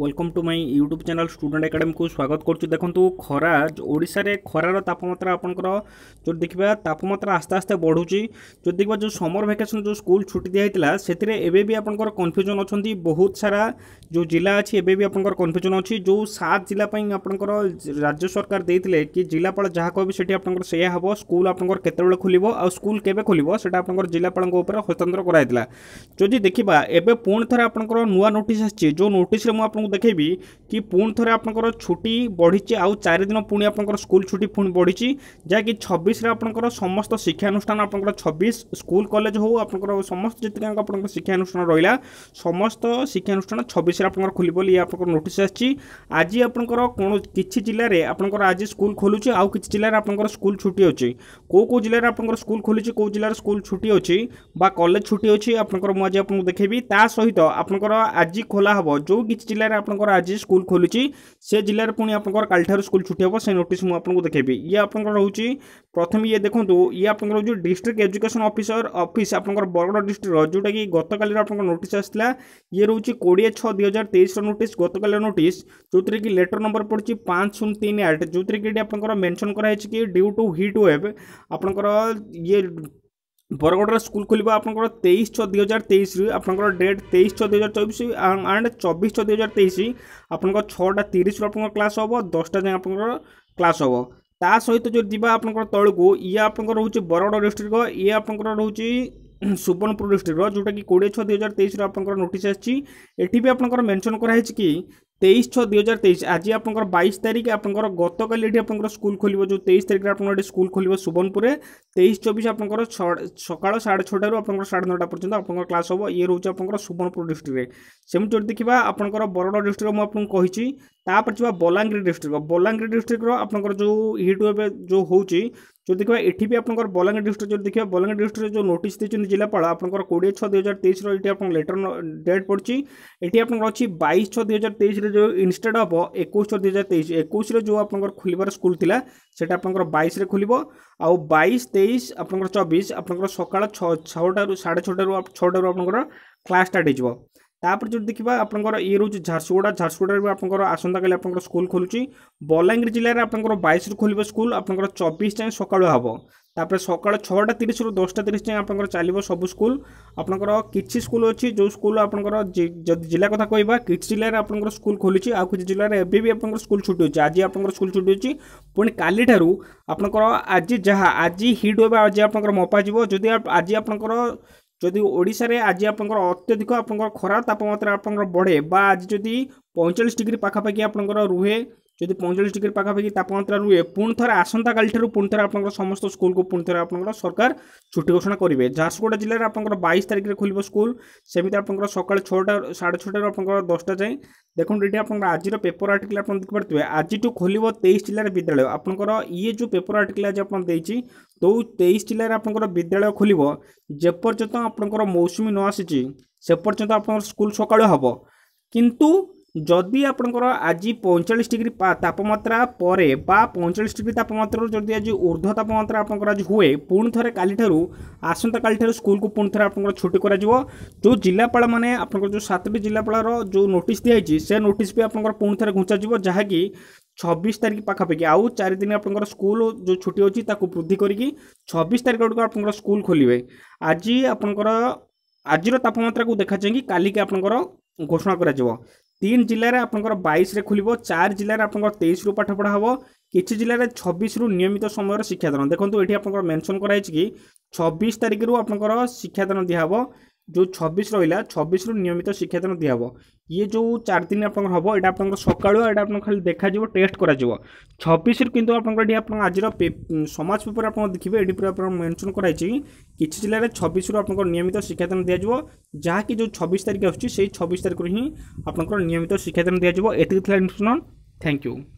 welcome to my YouTube channel student academy স্বাগত করছি দেখুন খরা ওড়শার খরার তাপমাত্রা আপনার যদি দেখা তাপমাত্রা আস্তে আস্তে বড়ুচি যদি দেখা যে সমর ভ্যাকেসন যে স্কুল ছুটি দিয়েছিল সেতিরে এবে বি আপনার কনফ্যুজন অনেক বহুত সারা যে জেলা আছে এবে বি আপনার কনফ্যুজন অনেক যে সাত জেলা আপনার রাজ্য সরকার দিয়ে কি জেলাপাল যা কবে সেটি আপনার সেয়া হব স্কুল আপনার কেতবে খোলব আকুল কেবে খোলব সেটা আপনার জেলাপাল উপরে হস্তান্তর করা যদি দেখা এবে পুঁ থে আপনার নূয়া নোটিস আসছে যে নোটিসে আপনার ଆପଣଙ୍କୁ ଦେଖେଇବି କି ପୁଣି ଥରେ ଆପଣଙ୍କର ଛୁଟି ବଢ଼ିଛି ଆଉ ଚାରିଦିନ ପୁଣି ଆପଣଙ୍କର ସ୍କୁଲ ଛୁଟି ପୁଣି ବଢ଼ିଛି ଯାହାକି ଛବିଶରେ ଆପଣଙ୍କର ସମସ୍ତ ଶିକ୍ଷାନୁଷ୍ଠାନ ଆପଣଙ୍କର ଛବିଶ ସ୍କୁଲ କଲେଜ ହେଉ ଆପଣଙ୍କର ସମସ୍ତ ଯେତିକି ଆପଣଙ୍କର ଶିକ୍ଷାନୁଷ୍ଠାନ ରହିଲା ସମସ୍ତ ଶିକ୍ଷାନୁଷ୍ଠାନ ଛବିଶରେ ଆପଣଙ୍କର ଖୋଲିବ ବୋଲି ଆପଣଙ୍କର ନୋଟିସ୍ ଆସିଛି ଆଜି ଆପଣଙ୍କର କ'ଣ କିଛି ଜିଲ୍ଲାରେ ଆପଣଙ୍କର ଆଜି ସ୍କୁଲ ଖୋଲୁଛି ଆଉ କିଛି ଜିଲ୍ଲାରେ ଆପଣଙ୍କର ସ୍କୁଲ ଛୁଟି ଅଛି କେଉଁ କେଉଁ ଜିଲ୍ଲାରେ ଆପଣଙ୍କର ସ୍କୁଲ ଖୋଲିଛି କେଉଁ ଜିଲ୍ଲାରେ ସ୍କୁଲ ଛୁଟି ଅଛି বা କଲେଜ ଛୁଟି ଅଛି ଆପଣଙ୍କର ମୁଁ ଆଜି ଆପଣଙ୍କୁ ଦେଖେଇବି ତା ସହିତ ଆପଣଙ୍କର ଆଜି ଖୋଲା ହେବ ଯେଉଁ କିଛି ଜିଲ୍ଲାରେ ଜିଲ୍ଲାରେ ଆପଣଙ୍କର ଆଜି ସ୍କୁଲ ଖୋଲୁଛି ସେ ଜିଲ୍ଲାରେ ପୁଣି ଆପଣଙ୍କର କାଲିଠାରୁ ସ୍କୁଲ ଛୁଟି ହେବ ସେ ନୋଟିସ୍ ମୁଁ ଆପଣଙ୍କୁ ଦେଖେଇବି ଇଏ ଆପଣଙ୍କର ରହୁଛି ପ୍ରଥମେ ଇଏ ଦେଖନ୍ତୁ ଇଏ ଆପଣଙ୍କର ହେଉଛି ଡିଷ୍ଟ୍ରିକ୍ଟ ଏଜୁକେସନ୍ ଅଫିସର ଅଫିସ୍ ଆପଣଙ୍କର ବରଗଡ଼ ଡିଷ୍ଟ୍ରିକ୍ଟର ଯେଉଁଟାକି ଗତକାଲିର ଆପଣଙ୍କର ନୋଟିସ୍ ଆସିଥିଲା ଇଏ ରହୁଛି କୋଡ଼ିଏ ଛଅ ଦୁଇ ହଜାର ତେଇଶର ନୋଟିସ୍ ଗତକାଲିର ନୋଟିସ୍ ଯେଉଁଥିରେ କି ଲେଟର ନମ୍ବର ପଡ଼ିଛି ପାଞ୍ଚ ଶୂନ ତିନି ଆଠ ଯେଉଁଥିରେ କି ଏଠି ଆପଣଙ୍କର ମେନସନ୍ କରାଯାଇଛି କି ଡ୍ୟୁ ଟୁ ହିଟ୍ ୱେବ୍ ଆପଣଙ୍କର ଇଏ বরগড়ের স্কুল খোলিব আপনার তেইশ ছ দুই হাজার তেইশ আপনার ডেট তেইশ ছ দুই হাজার চবিশ আন্ড চবিশ ছ দুই হাজার তেইশ আপনার ছটা তিরিশ আপনার ক্লাস হব দশটা যাই আপনার ক্লাস হব তা সহিত যদি যা আপনার তলক ইয়ে আপনার রয়েছে বরগড় ডিস্ট্রিক্ট ইয়ে আপনার রয়েছে সুবর্ণপুর ডিস্ট্রিক্টর ଯେଉଁଟାକି କୋଡ଼ିଏ ଛଅ ଦୁଇହଜାର ତେଇଶରେ ଆପଣଙ୍କର ନୋଟିସ୍ ଆସିଛି ଏଠି ବି ଆପଣଙ୍କର ମେନସନ୍ କରାହେଇଛି କି তেইশ ছ দুই হাজার তেইশ আজ আপনার বাইশ তারিখ আপনার গতকাল এটি আপনার স্কুল খোল যে তেইশ তারিখে আপনার এটি স্কুল খোল সুবর্ণপুরে তেইশ চব্বিশ আপনার সকাল সাড়ে ছটার আপনার সাড়ে নটা পর্যন্ত আপনার ক্লাস হব ইয়ে রয়েছে আপনার সুবর্ণপুর ডিস্ট্রিক্টে সেমি যদি দেখা আপনার বরগড় ডিস্ট্রিক্ট মু আপনার তাপরে যা বলাঙ্গীর ডিস্ট্রিক্ট বলাঙ্গীর ডিস্ট্রিক্টর আপনার যে হিট এবে যে হচ্ছে যদি দেখা এটি আপনার বলাঙ্গীর ডিস্ট্রিক্ট যদি দেখা বলাঙ্গীর ডিস্ট্রিক্টে যে নোটিস দিয়েছেন জেলাপাল আপনার কোড়ি ছ দুই হাজার তেইশর এটি আপনার লেটর ডেট পড়ছে এটি আপনার অনেক বাইশ ছ দুই হাজার তেইশ তেইশରେ ଯେଉଁ ଇନଷ୍ଟେଡ଼ ହେବ ଏକୋଇଶ ଦୁଇ ହଜାର ତେଇଶ ଏକୋଇଶରେ ଯେଉଁ ଆପଣଙ୍କର ଖୋଲିବାର ସ୍କୁଲ ଥିଲା ସେଇଟା ଆପଣଙ୍କର ବାଇଶରେ ଖୋଲିବ ଆଉ ବାଇଶ ତେଇଶ ଆପଣଙ୍କର ଚବିଶ ଆପଣଙ୍କର ସକାଳ ଛଅ ଛଅଟାରୁ ସାଢ଼େ ଛଅଟାରୁ ଛଅଟାରୁ ଆପଣଙ୍କର କ୍ଲାସ୍ ଷ୍ଟାର୍ଟ ହେଇଯିବ ତାପରେ ଯଦି ଦେଖିବା ଆପଣଙ୍କର ଇଏ ରହୁଛି ଝାରସୁଗୁଡ଼ା ଝାରସୁଗୁଡ଼ାରେ ବି ଆପଣଙ୍କର ଆସନ୍ତାକାଲି ଆପଣଙ୍କର ସ୍କୁଲ ଖୋଲୁଛି ବଲାଙ୍ଗୀର ଜିଲ୍ଲାରେ ଆପଣଙ୍କର ବାଇଶରୁ ଖୋଲିବ ସ୍କୁଲ ଆପଣଙ୍କର ଚବିଶ ଯାଏଁ ସକାଳୁ ହେବ ତାପରେ ସକାଳ ଛଅଟା ତିରିଶରୁ ଦଶଟା ତିରିଶ ଯାଏଁ ଆପଣଙ୍କର ଚାଲିବ ସବୁ ସ୍କୁଲ ଆପଣଙ୍କର କିଛି ସ୍କୁଲ ଅଛି ଯେଉଁ ସ୍କୁଲ ଆପଣଙ୍କର ଯଦି ଜିଲ୍ଲା କଥା କହିବା କିଛି ଜିଲ୍ଲାରେ ଆପଣଙ୍କର ସ୍କୁଲ ଖୋଲିଛି ଆଉ କିଛି ଜିଲ୍ଲାରେ ଏବେ ବି ଆପଣଙ୍କର ସ୍କୁଲ ଛୁଟି ଅଛି ଆଜି ଆପଣଙ୍କର ସ୍କୁଲ ଛୁଟି ଅଛି ପୁଣି କାଲିଠାରୁ ଆପଣଙ୍କର ଆଜି ଯାହା ଆଜି ହିଟ୍ ୱେବ୍ ଆଜି ଆପଣଙ୍କର ମପା ଯିବ ଯଦି ଆଜି ଆପଣଙ୍କର ଯଦି ଓଡ଼ିଶାରେ ଆଜି ଆପଣଙ୍କର ଅତ୍ୟଧିକ ଆପଣଙ୍କର ଖରା ତାପମାତ୍ରା ଆପଣଙ୍କର ବଢ଼େ ବା ଆଜି ଯଦି ପଇଁଚାଳିଶ ଡିଗ୍ରୀ ପାଖାପାଖି ଆପଣଙ୍କର ରୁହେ ଯଦି ପଇଁଚାଳିଶ ଡିଗ୍ରୀ ପାଖାପାଖି ତାପମାତ୍ରା ରୁହେ ପୁଣି ଥରେ ଆସନ୍ତାକାଲିଠାରୁ ପୁଣି ଥରେ ଆପଣଙ୍କର ସମସ୍ତ ସ୍କୁଲକୁ ପୁଣି ଥରେ ଆପଣଙ୍କର ସରକାର ଛୁଟି ଘୋଷଣା କରିବେ ଝାରସୁଗୁଡ଼ା ଜିଲ୍ଲାରେ ଆପଣଙ୍କର ବାଇଶ ତାରିଖରେ ଖୋଲିବ ସ୍କୁଲ ସେମିତି ଆପଣଙ୍କର ସକାଳ ଛଅଟା ସାଢ଼େ ଛଅଟାରୁ ଆପଣଙ୍କର ଦଶଟା ଯାଏଁ ଦେଖନ୍ତୁ ଏଠି ଆପଣଙ୍କର ଆଜିର ପେପର ଆର୍ଟିକଲ୍ ଆପଣ ଦେଖିପାରୁଥିବେ ଆଜିଠୁ ଖୋଲିବ ତେଇଶ ଜିଲ୍ଲାରେ ବିଦ୍ୟାଳୟ ଆପଣଙ୍କର ଇଏ ଯେଉଁ ପେପର ଆର୍ଟିକଲ୍ ଆଜି ଆପଣ ଦେଇଛି ତ ତେଇଶ ଜିଲ୍ଲାରେ ଆପଣଙ୍କର ବିଦ୍ୟାଳୟ ଖୋଲିବ ଯେପର୍ଯ୍ୟନ୍ତ ଆପଣଙ୍କର ମୌସୁମୀ ନ ଆସିଛି ସେପର୍ଯ୍ୟନ୍ତ ଆପଣଙ୍କର ସ୍କୁଲ ସକାଳୁ ହେବ କିନ୍ତୁ ଯଦି ଆପଣଙ୍କର ଆଜି ପଇଁଚାଳିଶ ଡିଗ୍ରୀ ତାପମାତ୍ରା ପରେ ବା ପଇଁଚାଳିଶ ଡିଗ୍ରୀ ତାପମାତ୍ରାରୁ ଯଦି ଆଜି ଉର୍ଦ୍ଧ୍ୱ ତାପମାତ୍ରା ଆପଣଙ୍କର ଆଜି ହୁଏ ପୁଣି ଥରେ କାଲିଠାରୁ ଆସନ୍ତାକାଲିଠାରୁ ସ୍କୁଲକୁ ପୁଣି ଥରେ ଆପଣଙ୍କର ଛୁଟି କରାଯିବ ଯେଉଁ ଜିଲ୍ଲାପାଳମାନେ ଆପଣଙ୍କର ଯେଉଁ ସାତଟି ଜିଲ୍ଲାପାଳର ଯେଉଁ ନୋଟିସ୍ ଦିଆଯାଇଛି ସେ ନୋଟିସ୍ ବି ଆପଣଙ୍କର ପୁଣି ଥରେ ଘୁଞ୍ଚାଯିବ ଯାହାକି ଛବିଶ ତାରିଖ ପାଖାପାଖି ଆଉ ଚାରି ଦିନ ଆପଣଙ୍କର ସ୍କୁଲ ଯେଉଁ ଛୁଟି ଅଛି ତାକୁ ବୃଦ୍ଧି କରିକି ଛବିଶ ତାରିଖ ଆଡ଼କୁ ଆପଣଙ୍କର ସ୍କୁଲ ଖୋଲିବେ ଆଜି ଆପଣଙ୍କର ଆଜିର ତାପମାତ୍ରାକୁ ଦେଖାଯାଇକି କାଲିକି ଆପଣଙ୍କର ଘୋଷଣା କରାଯିବ তিন জেলার আপনার বাইশে খোলব চার জেলার আপনার তেইশু পাঠপড়া হব কিছু জেলার ছবিশু নিয়মিত সময়ের শিক্ষাদান দেখুন এটি আপনার মেনশন করা হয়েছে কি ছবিশ তারিখর আপনার শিক্ষাদান দিহব ଯେଉଁ ଛବିଶ ରହିଲା ଛବିଶରୁ ନିୟମିତ ଶିକ୍ଷାଦାନ ଦିଆହେବ ଇଏ ଯେଉଁ ଚାରି ଦିନ ଆପଣଙ୍କର ହେବ ଏଇଟା ଆପଣଙ୍କର ସକାଳୁ ଏଇଟା ଆପଣଙ୍କର ଖାଲି ଦେଖାଯିବ ଟେଷ୍ଟ କରାଯିବ ଛବିଶରୁ କିନ୍ତୁ ଆପଣଙ୍କର ଏଠି ଆପଣ ଆଜିର ସମାଜ ପେପର ଆପଣ ଦେଖିବେ ଏଠି ପୁରା ଆପଣ ମେନସନ୍ କରାଯାଇଛି କିଛି ଜିଲ୍ଲାରେ ଛବିଶରୁ ଆପଣଙ୍କର ନିୟମିତ ଶିକ୍ଷାଦାନ ଦିଆଯିବ ଯାହାକି ଯେଉଁ ଛବିଶ ତାରିଖ ଆସୁଛି ସେଇ ଛବିଶ ତାରିଖରୁ ହିଁ ଆପଣଙ୍କର ନିୟମିତ ଶିକ୍ଷାଦାନ ଦିଆଯିବ ଏତିକି ଥିଲା ଇନଫର୍ମେସନ୍ ଥ୍ୟାଙ୍କ ୟୁ